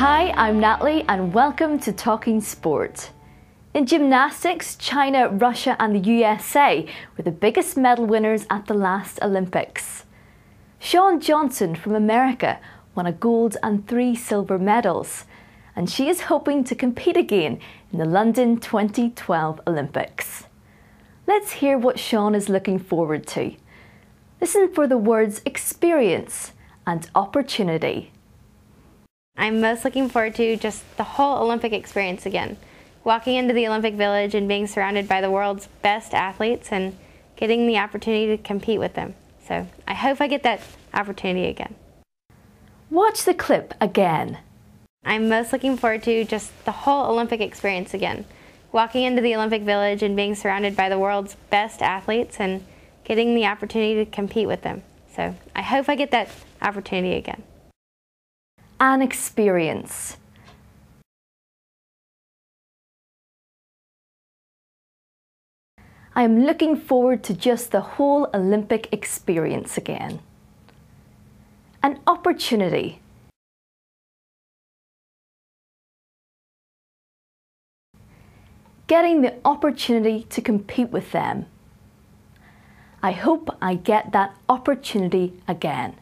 Hi, I'm Natalie, and welcome to Talking Sport. In gymnastics, China, Russia, and the USA were the biggest medal winners at the last Olympics. Sean Johnson from America won a gold and three silver medals, and she is hoping to compete again in the London 2012 Olympics. Let's hear what Sean is looking forward to. Listen for the words experience and opportunity. I'm most looking forward to just the whole Olympic experience again. Walking into the Olympic Village and being surrounded by the world's best athletes and getting the opportunity to compete with them. So I hope I get that opportunity again. Watch the clip again. I'm most looking forward to just the whole Olympic experience again. Walking into the Olympic Village and being surrounded by the world's best athletes and getting the opportunity to compete with them. So I hope I get that opportunity again an experience. I am looking forward to just the whole Olympic experience again. An opportunity. Getting the opportunity to compete with them. I hope I get that opportunity again.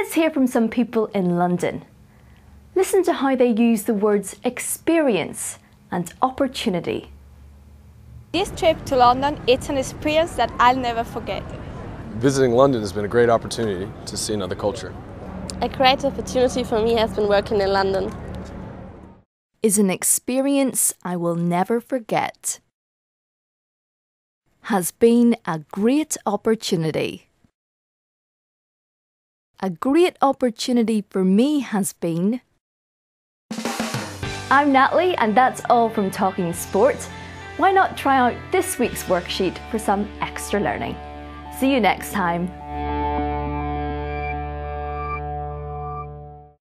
Let's hear from some people in London. Listen to how they use the words experience and opportunity. This trip to London, it's an experience that I'll never forget. Visiting London has been a great opportunity to see another culture. A great opportunity for me has been working in London. Is an experience I will never forget. Has been a great opportunity a great opportunity for me has been. I'm Natalie, and that's all from Talking Sport. Why not try out this week's worksheet for some extra learning? See you next time.